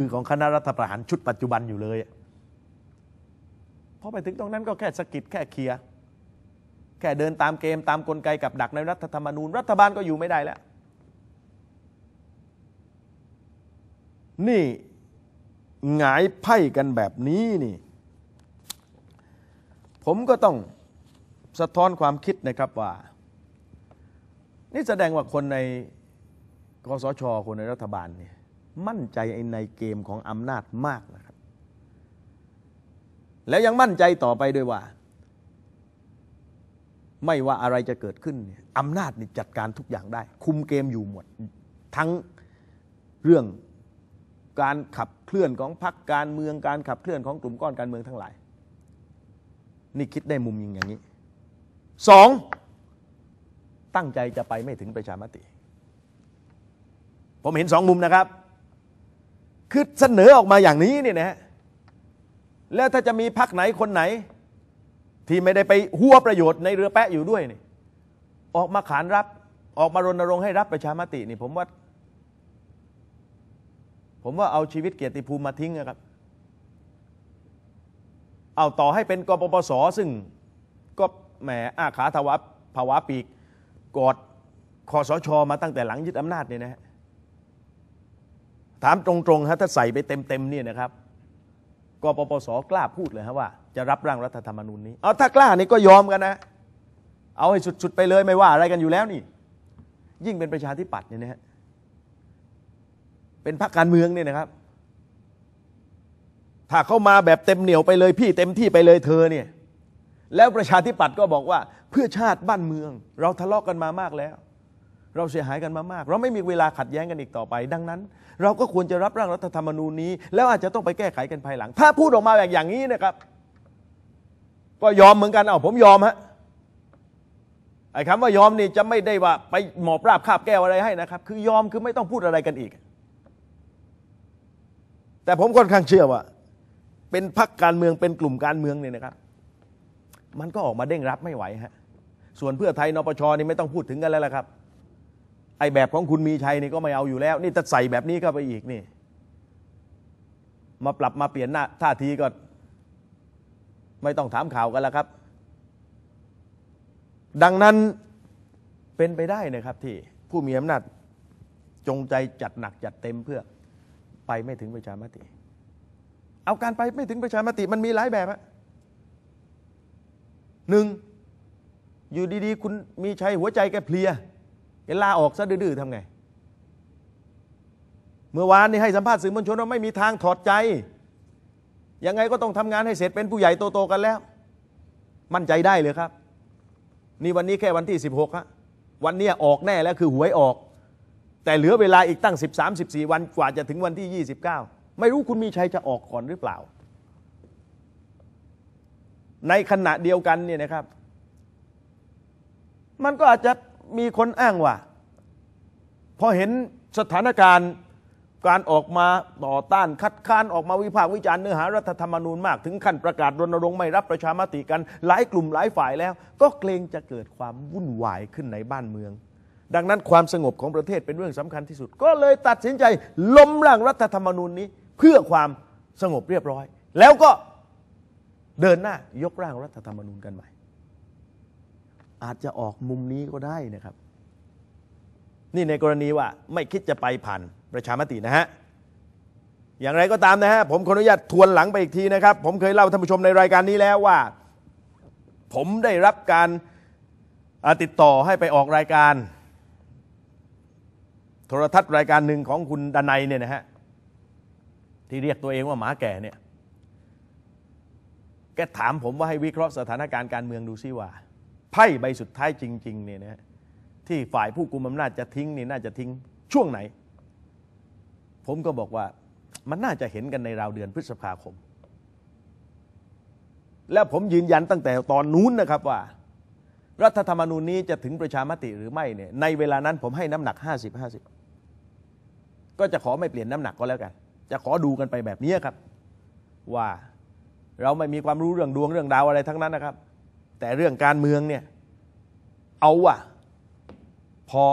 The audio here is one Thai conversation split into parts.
คือของคณะรัฐประหารชุดปัจจุบันอยู่เลยพอไปถึงตรงนั้น ก็แค่สกิดแค่เคลียร์แค่เดินตามเกมตามกลไกกับดักในรัฐธรรมนูญ รัฐบาลก็อยู่ไม่ได้แล้ว นี่ หงายไพ่กันแบบนี้นี่ผมก็ต้องสะท้อนความคิดนะครับว่า นี่แสดงว่าคนในกสช คนในรัฐบาลเนี่ยมั่นใจในเกมของอำนาจมากนะครับ แล้วยังมั่นใจต่อไปด้วยว่า ไม่ว่าอะไรจะเกิดขึ้นอำนาจนี่จัดการทุกอย่างได้ คุมเกมอยู่หมด ทั้งเรื่องการขับเคลื่อนของพรรคการเมืองการขับเคลื่อนของกลุ่มก้อนการเมืองทั้งหลาย นี่คิดได้มุมยิงอย่างนี้สองตั้งใจจะไปไม่ถึงประชามติผมเห็นสองมุมนะครับคือเสนอออกมาอย่างนี้เนี่ยนะแล้วถ้าจะมีพักไหนคนไหน ที่ไม่ได้ไปหัวประโยชน์ในเรือแปะอยู่ด้วยนี่ออกมาขานรับออกมารณรงค์ให้รับประชามตินี่ผมว่า ผมว่าเอาชีวิตเกียรติภูมิมาทิ้งนะครับ เอาต่อให้เป็นกปปส ซึ่งก็แหมอาขาทวัภาวะปีก กอดคอสช มาตั้งแต่หลังยึดอำนาจเนี่ยนะฮะถามตรงๆฮะถ้าใส่ไปเต็มๆเนี่ยนะครับกปปสกล้าพูดเลยครว่าจะรับร่างรัฐธรรมนูญนี้เอาถ้ากล้านี่ก็ยอมกันนะ เอาให้สุดๆไปเลยไม่ว่าอะไรกันอยู่แล้วนี่ ยิ่งเป็นประชาธิปัตย์เนี่ยนะฮะเป็นพรรคการเมืองเนี่ยนะครับ ถ้าเข้ามาแบบเต็มเหนียวไปเลยพี่เต็มที่ไปเลยเธอเนี่ยแล้วประชาธิปัตย์ก็บอกว่าเพื่อชาติบ้านเมือง เราทะเลาะกกันมามากแล้วเราเสียหายกันมามาก เราไม่มีเวลาขัดแย้งกันอีกต่อไป ดังนั้น เราก็ควรจะรับร่างรัฐธรรมนูญนี้ แล้วอาจจะต้องไปแก้ไขกันภายหลัง ถ้าพูดออกมาแบบอย่างนี้นะครับ ก็ยอมเหมือนกัน เอาผมยอมฮะ ไอ้คำว่ายอมนี่จะไม่ได้ว่าไปหมอบราบคาบแก้วอะไรให้นะครับ คือยอมคือไม่ต้องพูดอะไรกันอีก แต่ผมค่อนข้างเชื่อว่า เป็นพรรคการเมืองเป็นกลุ่มการเมืองเนี่ยนะครับ มันก็ออกมาเด้งรับไม่ไหวฮะ ส่วนเพื่อไทยนปชนี่ไม่ต้องพูดถึงกันแล้วละครับไอแบบของคุณมีชัยนี่ก็ไม่เอาอยู่แล้ว นี่จะใส่แบบนี้ก็ไปอีกนี่ มาปรับมาเปลี่ยนหน้าท่าทีก็ไม่ต้องถามข่าวกันแล้วครับ ดังนั้นเป็นไปได้นะครับที่ผู้มีอำนาจจงใจจัดหนักจัดเต็มเพื่อไปไม่ถึงประชามติ เอาการไปไม่ถึงประชามติ มันมีหลายแบบอะหนึ่งอยู่ดี ๆ คุณมีชัยหัวใจแกเพลียเห็นลาออกซะดื้อๆทำไง เมื่อวานนี่ให้สัมภาษณ์สื่อมวลชนว่าไม่มีทางถอดใจ ยังไงก็ต้องทำงานให้เสร็จเป็นผู้ใหญ่โต ๆ กันแล้ว มั่นใจได้เลยครับ นี่วันนี้แค่วันที่ 16ฮะ วันนี้ออกแน่แล้วคือหวยออก แต่เหลือเวลาอีกตั้ง 13-14 วันกว่าจะถึงวันที่ 29 ไม่รู้คุณมีชัยจะออกก่อนหรือเปล่า ในขณะเดียวกันเนี่ยนะครับ มันก็อาจจะมีคนอ้างว่า พอเห็นสถานการณ์การออกมาต่อต้านคัดค้าน ออกมาวิพากษ์วิจารณ์เนื้อหารัฐธรรมนูญมากถึงขั้นประกาศรณรงค์ไม่รับประชามติกัน หลายกลุ่มหลายฝ่ายแล้ว ก็เกรงจะเกิดความวุ่นวายขึ้นในบ้านเมือง ดังนั้นความสงบของประเทศเป็นเรื่องสำคัญที่สุด ก็เลยตัดสินใจล้มร่างรัฐธรรมนูญนี้เพื่อความสงบเรียบร้อย แล้วก็เดินหน้ายกร่างรัฐธรรมนูญกันใหม่อาจจะออกมุมนี้ก็ได้นะครับ นี่ในกรณีว่าไม่คิดจะไปผ่านประชามตินะฮะ อย่างไรก็ตามนะฮะ ผมขออนุญาตทวนหลังไปอีกทีนะครับ ผมเคยเล่าท่านผู้ชมในรายการนี้แล้วว่า ผมได้รับการติดต่อให้ไปออกรายการ โทรทัศน์รายการหนึ่งของคุณดนัยเนี่ยนะฮะ ที่เรียกตัวเองว่าหมาแก่เนี่ยแกถามผมว่าให้วิเคราะห์สถานการณ์การเมืองดูซิว่าไพ่ใบสุดท้ายจริงๆเนี่ยนะที่ฝ่ายผู้กุมอำนาจจะทิ้งนี่น่าจะทิ้งช่วงไหน ผมก็บอกว่ามันน่าจะเห็นกันในราวเดือนพฤษภาคม และผมยืนยันตั้งแต่ตอนนู้นนะครับว่า รัฐธรรมนูญนี้จะถึงประชามติหรือไม่เนี่ยในเวลานั้นผมให้น้ำหนัก 50-50 ก็จะขอไม่เปลี่ยนน้ำหนักก็แล้วกัน จะขอดูกันไปแบบนี้ครับ ว่าเราไม่มีความรู้เรื่องดวงเรื่องดาวอะไรทั้งนั้นนะครับแต่เรื่องการเมืองเนี่ยเอาว่ะพอ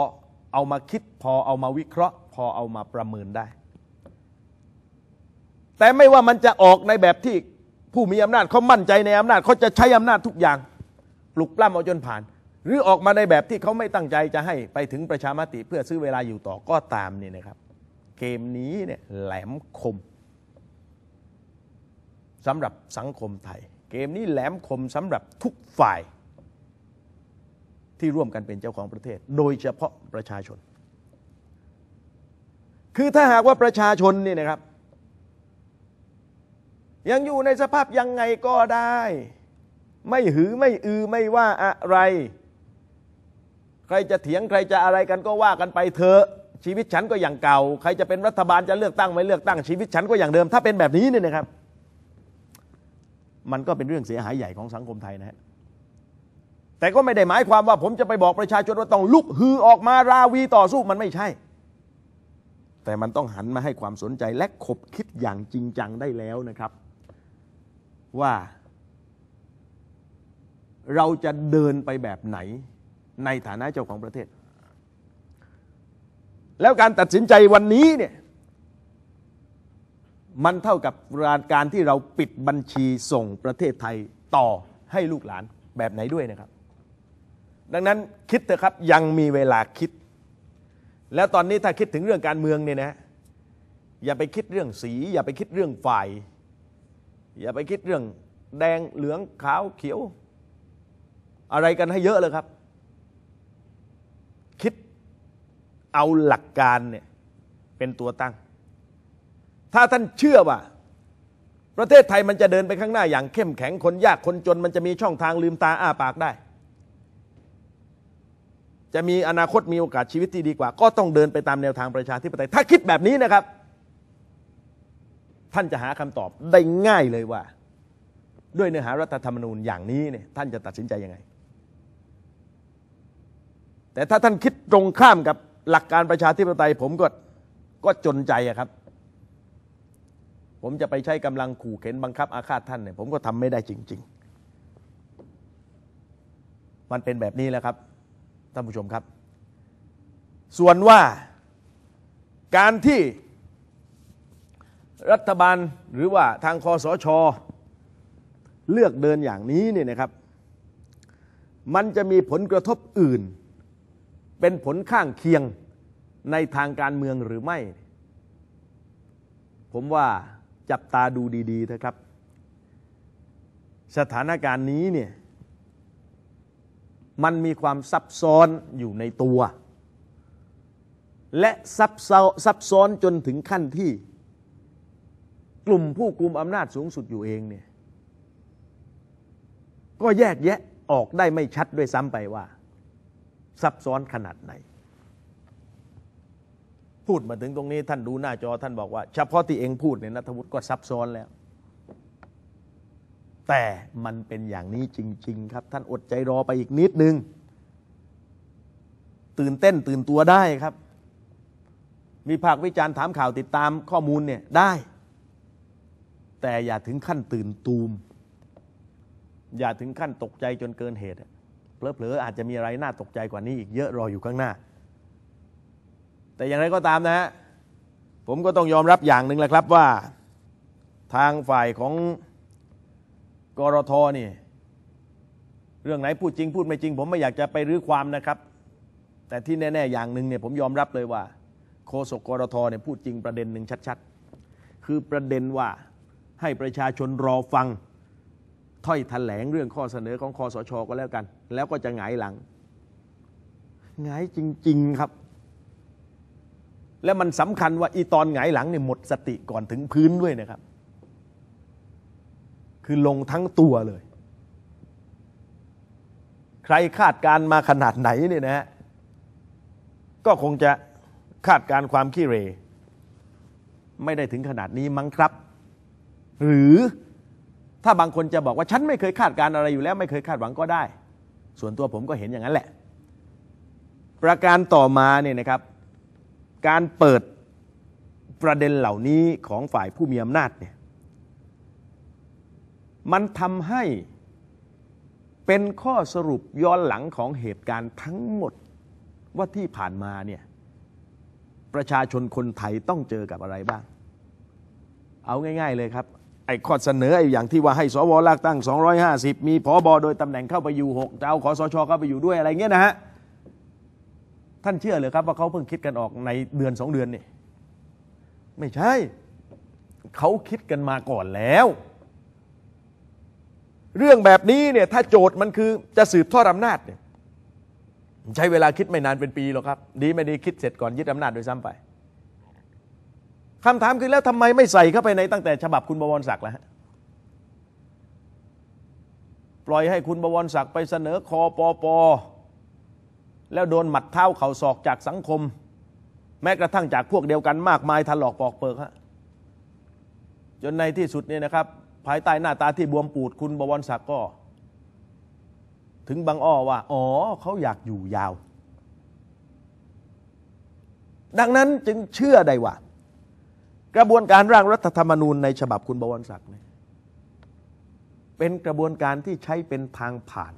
เอามาคิด พอเอามาวิเคราะห์ พอเอามาประเมินได้ แต่ไม่ว่ามันจะออกในแบบที่ผู้มีอำนาจเขามั่นใจในอำนาจเขาจะใช้อำนาจทุกอย่างปลุกปล้ำเอาจนผ่าน หรือออกมาในแบบที่เขาไม่ตั้งใจจะให้ไปถึงประชามติ เพื่อซื้อเวลาอยู่ต่อก็ตามนี่นะครับ เกมนี้เนี่ยแหลมคมสำหรับสังคมไทยกมนี้แหลมคมสำหรับทุกฝ่าย ที่ร่วมกันเป็นเจ้าของประเทศ โดยเฉพาะประชาชน คือถ้าหากว่าประชาชนนี่นะครับ ยังอยู่ในสภาพยังไงก็ได้ ไม่หือ ไม่อือ ไม่ว่าอะไร ใครจะเถียงใครจะอะไรกันก็ว่ากันไปเถอะชีวิตฉันก็อย่างเก่า ใครจะเป็นรัฐบาลจะเลือกตั้งไม่เลือกตั้ง ชีวิตฉันก็อย่างเดิม ถ้าเป็นแบบนี้เนี่ยนะครับมันก็เป็นเรื่องเสียหายใหญ่ของสังคมไทยนะฮะ แต่ก็ไม่ได้หมายความว่าผมจะไปบอกประชาชนว่าต้องลุกฮือออกมาราวีต่อสู้มันไม่ใช่ แต่มันต้องหันมาให้ความสนใจและขบคิดอย่างจริงจังได้แล้วนะครับ ว่าเราจะเดินไปแบบไหนในฐานะเจ้าของประเทศ แล้วการตัดสินใจวันนี้เนี่ยมันเท่ากับการที่เราปิดบัญชีส่งประเทศไทยต่อให้ลูกหลานแบบไหนด้วยนะครับ ดังนั้นคิดเถอะครับยังมีเวลาคิด แล้วตอนนี้ถ้าคิดถึงเรื่องการเมืองเนี่ยนะ อย่าไปคิดเรื่องสี อย่าไปคิดเรื่องฝ่าย อย่าไปคิดเรื่องแดงเหลืองขาวเขียว อะไรกันให้เยอะเลยครับ คิดเอาหลักการเนี่ยเป็นตัวตั้งถ้าท่านเชื่อว่าประเทศไทยมันจะเดินไปข้างหน้าอย่างเข้มแข็งคนยากคนจน มันจะมีช่องทางลืมตาอ้าปากได้ จะมีอนาคตมีโอกาสชีวิตที่ดีกว่าก็ต้องเดินไปตามแนวทางประชาธิปไตย ถ้าคิดแบบนี้นะครับ ท่านจะหาคำตอบได้ง่ายเลยว่า ด้วยเนื้อหารัฐธรรมนูญอย่างนี้เนี่ยท่านจะตัดสินใจยังไง แต่ถ้าท่านคิดตรงข้ามกับหลักการประชาธิปไตย ผมก็ก็จนใจครับผมจะไปใช้กำลังขู่เข็นบังคับอาฆาตท่านเนี่ย ผมก็ทำไม่ได้จริงๆ มันเป็นแบบนี้แล้วครับท่านผู้ชมครับ ส่วนว่า การที่รัฐบาลหรือว่าทางคอสชอเลือกเดินอย่างนี้เนี่ยนะครับ มันจะมีผลกระทบอื่น เป็นผลข้างเคียงในทางการเมืองหรือไม่ ผมว่าจับตาดูดีๆนะครับ สถานการณ์นี้เนี่ยมันมีความซับซ้อนอยู่ในตัว และซับซับซ้อนจนถึงขั้นที่ กลุ่มผู้กุมอำนาจสูงสุดอยู่เองเนี่ยก็แยกแยะออกได้ไม่ชัดด้วยซ้ำไปว่า ซับซ้อนขนาดไหนพูดมาถึงตรงนี้ท่านดูหน้าจอท่านบอกว่า เฉพาะที่เองพูดเนี่ยนัทวุฒิก็ซับซ้อนแล้ว แต่มันเป็นอย่างนี้จริงๆครับ ท่านอดใจรอไปอีกนิดนึงตื่นเต้นตื่นตัวได้ครับ มีภาควิจารณ์ถามข่าวติดตามข้อมูลเนี่ยได้ แต่อย่าถึงขั้นตื่นตูม อย่าถึงขั้นตกใจจนเกินเหตุเพลอ ๆ อาจจะมีอะไรน่าตกใจกว่านี้อีกเยอะรออยู่ข้างหน้าแต่อย่างไรก็ตามนะฮะผมก็ต้องยอมรับอย่างหนึ่งแหละครับว่าทางฝ่ายของกรทนี่เรื่องไหนพูดจริง พูดไม่จริง ผมไม่อยากจะไปรื้อความนะครับ แต่ที่แน่ๆอย่างหนึ่งเนี่ยผมยอมรับเลยว่าโฆษกกรทเนี่ยพูดจริงประเด็นหนึ่งชัดๆ คือประเด็นว่าให้ประชาชนรอฟังถ้อยถแถลงเรื่องข้อเสนอของคอสชก็แล้วกัน แล้วก็จะหงายหลังหงายจริง ๆ ครับและมันสำคัญว่าอีตอนหงหลังเนี่ยหมดสติก่อนถึงพื้นด้วยนะครับ คือลงทั้งตัวเลย ใครคาดการมาขนาดไหนเนี่ยนะฮะก็คงจะคาดการความขี้เร ไม่ได้ถึงขนาดนี้มั้งครับ หรือถ้าบางคนจะบอกว่า ฉันไม่เคยคาดการอะไรอยู่แล้ว ไม่เคยคาดหวังก็ได้ ส่วนตัวผมก็เห็นอย่างนั้นแหละ ประการต่อมาเนี่ยนะครับการเปิดประเด็นเหล่านี้ของฝ่ายผู้มีอำนาจเนี่ย มันทำให้เป็นข้อสรุปย้อนหลังของเหตุการณ์ทั้งหมดว่าที่ผ่านมาเนี่ย ประชาชนคนไทยต้องเจอกับอะไรบ้าง เอาง่าย ๆเลยครับ ไอ้ข้อเสนอไอ้อย่างที่ว่าให้สวลากตั้ง 250 มีพอบอโดยตำแหน่งเข้าไปอยู่ 6 เจ้า ขอสชเข้าไปอยู่ด้วยอะไรเงี้ยนะฮะท่านเชื่อเลยครับว่าเขาเพิ่งคิดกันออกในเดือนสองเดือนนี่ไม่ใช่ เขาคิดกันมาก่อนแล้ว เรื่องแบบนี้เนี่ยถ้าโจทย์มันคือจะสืบทอดอำนาจเนี่ยใช้เวลาคิดไม่นานเป็นปีหรอกครับดีไม่ดีคิดเสร็จก่อนยึดอำนาจโดยซ้ำไปคำถามคือแล้วทำไมไม่ใส่เข้าไปในตั้งแต่ฉบับคุณบวรศักดิ์ล่ะฮะปล่อยให้คุณบวรศักดิ์ไปเสนอคอปอปอแล้วโดนหมัดเท้าเข่าศอกจากสังคม แม้กระทั่งจากพวกเดียวกัน มากมายถลอกปอกเปิกฮะจนในที่สุดเนี่ยนะครับภายใต้หน้าตาที่บวมปูดคุณบวรศักดิ์ก็ ถึงบางอ้อว่า อ๋อเขาอยากอยู่ยาว ดังนั้นจึงเชื่อได้ว่า กระบวนการร่างรัฐธรรมนูญในฉบับคุณบวรศักดิ์เป็นกระบวนการที่ใช้เป็นทางผ่าน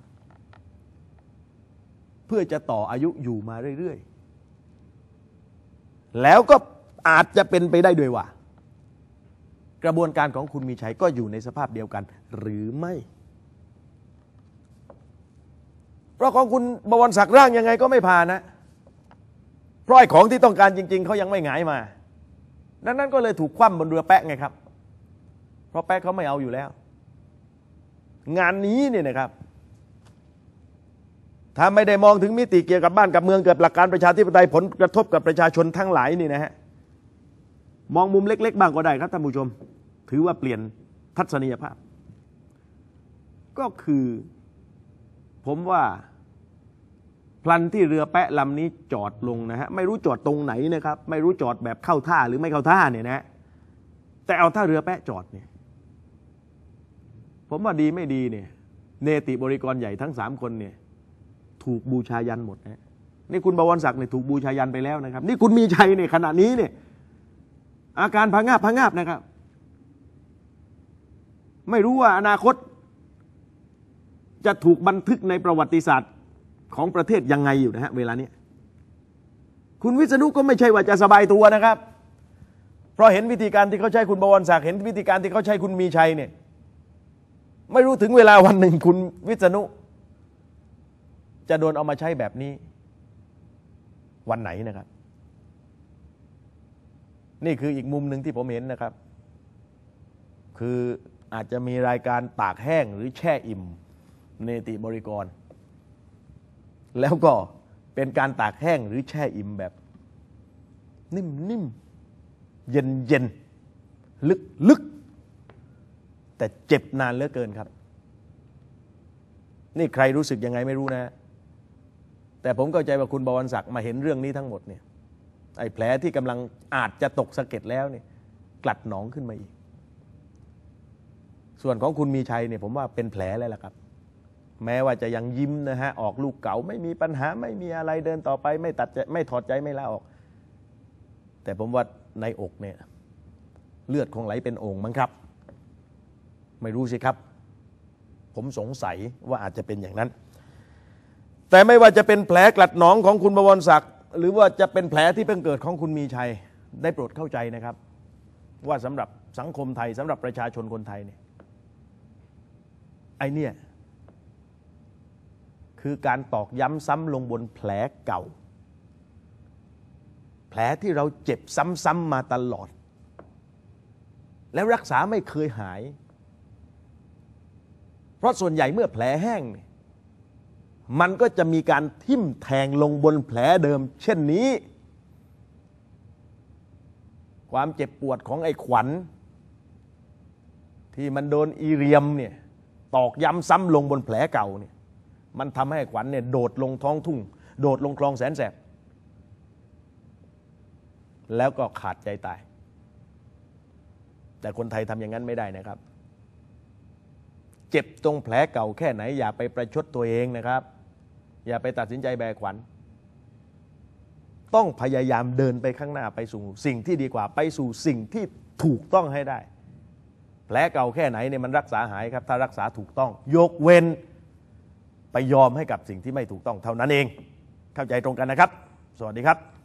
เพื่อจะต่ออายุอยู่มาเรื่อยๆ แล้วก็อาจจะเป็นไปได้ด้วยว่ากระบวนการของคุณมีชัยก็อยู่ในสภาพเดียวกัน หรือไม่ เพราะของคุณบวรศักดิ์ร่างยังไงก็ไม่ผ่านนะ เพราะไอของที่ต้องการจริงๆ เขายังไม่หงายมาดังนั้นก็เลยถูกคว่ำบนเรือแปะไงครับ เพราะแปะเขาไม่เอาอยู่แล้ว งานนี้เนี่ยนะครับถ้าไม่ได้มองถึงมิติเกี่ยวกับบ้านกับเมืองเกิดหลักการประชาธิปไตยผลกระทบกับประชาชนทั้งหลายนี่นะฮะมองมุมเล็ก ๆ บ้างก็ได้ครับท่านผู้ชม ถือว่าเปลี่ยนทัศนียภาพ ก็คือผมว่าพลันที่เรือแปะลำนี้จอดลงนะฮะไม่รู้จอดตรงไหนนะครับ ไม่รู้จอดแบบเข้าท่าหรือไม่เข้าท่าเนี่ยนะแต่เอาท่าเรือแปะจอดเนี่ยผมว่าดีไม่ดี เนี่ยเนติบริกรใหญ่ทั้งสามคนเนี่ยถูกบูชายันหมดนะนี่คุณบวรศักดิ์เนี่ยถูกบูชายันไปแล้วนะครับ นี่คุณมีชัยเนี่ยขณะนี้เนี่ย อาการพังงาบพังงาบนะครับ ไม่รู้ว่าอนาคต จะถูกบันทึกในประวัติศาสตร์ของประเทศยังไงอยู่นะฮะเวลานี้คุณวิษณุก็ไม่ใช่ว่าจะสบายตัวนะครับ เพราะเห็นวิธีการที่เขาใช้คุณบวรศักดิ์เห็นวิธีการที่เขาใช้คุณมีชัยเนี่ยไม่รู้ถึงเวลาวันหนึ่งคุณวิษณุจะโดนเอามาใช้แบบนี้ วันไหนนะครับ นี่คืออีกมุมหนึ่งที่ผมเห็นนะครับ คืออาจจะมีรายการตากแห้งหรือแช่อิ่มเนติบริกร แล้วก็เป็นการตากแห้งหรือแช่อิ่มแบบนิ่มนิ่มเย็นเย็นลึกลึกแต่เจ็บนานเหลือเกินครับ นี่ใครรู้สึกยังไงไม่รู้นะแต่ผมเข้าใจว่าคุณบวรศักดิ์มาเห็นเรื่องนี้ทั้งหมดเนี่ยไอ้แผลที่กำลังอาจจะตกสะเก็ดแล้วเนี่ย กลัดหนองขึ้นมาอีก ส่วนของคุณมีชัยเนี่ย ผมว่าเป็นแผลแล้วล่ะครับ แม้ว่าจะยังยิ้มนะฮะ ออกลูกเก่าไม่มีปัญหา ไม่มีอะไรเดินต่อไป ไม่ตัดไม่ถอดใจไม่ลาออก แต่ผมว่าในอกเนี่ยเลือดคงไหลเป็นโอ่งมั้งครับ ไม่รู้สิครับ ผมสงสัยว่าอาจจะเป็นอย่างนั้นแต่ไม่ว่าจะเป็นแผลกลัดหนองของคุณบวรศักดิ์หรือว่าจะเป็นแผลที่เพิ่งเกิดของคุณมีชัยได้โปรดเข้าใจนะครับ ว่าสำหรับสังคมไทยสำหรับประชาชนคนไทยเนี่ยไอเนี่ยคือการตอกย้ำซ้ำลงบนแผลเก่าแผลที่เราเจ็บ ซ้ำๆมาตลอด แล้วรักษาไม่เคยหาย เพราะส่วนใหญ่เมื่อแผลแห้งเนี่ยมันก็จะมีการทิ่มแทงลงบนแผลเดิมเช่นนี้ ความเจ็บปวดของไอ้ขวัญ ที่มันโดนอีเรียมเนี่ยตอกย้ำซ้ำลงบนแผลเก่าเนี่ยมันทำให้ขวัญเนี่ยโดดลงท้องทุ่ง โดดลงคลองแสนแสบ แล้วก็ขาดใจตาย แต่คนไทยทำอย่างนั้นไม่ได้นะครับ เจ็บตรงแผลเก่าแค่ไหน อย่าไปประชดตัวเองนะครับอย่าไปตัดสินใจแบกขวัญ ต้องพยายามเดินไปข้างหน้าไปสู่สิ่งที่ดีกว่าไปสู่สิ่งที่ถูกต้องให้ได้แผลเก่าแค่ไหนเนี่ยมันรักษาหายครับ ถ้ารักษาถูกต้อง ยกเว้นไปยอมให้กับสิ่งที่ไม่ถูกต้องเท่านั้นเอง เข้าใจตรงกันนะครับ สวัสดีครับ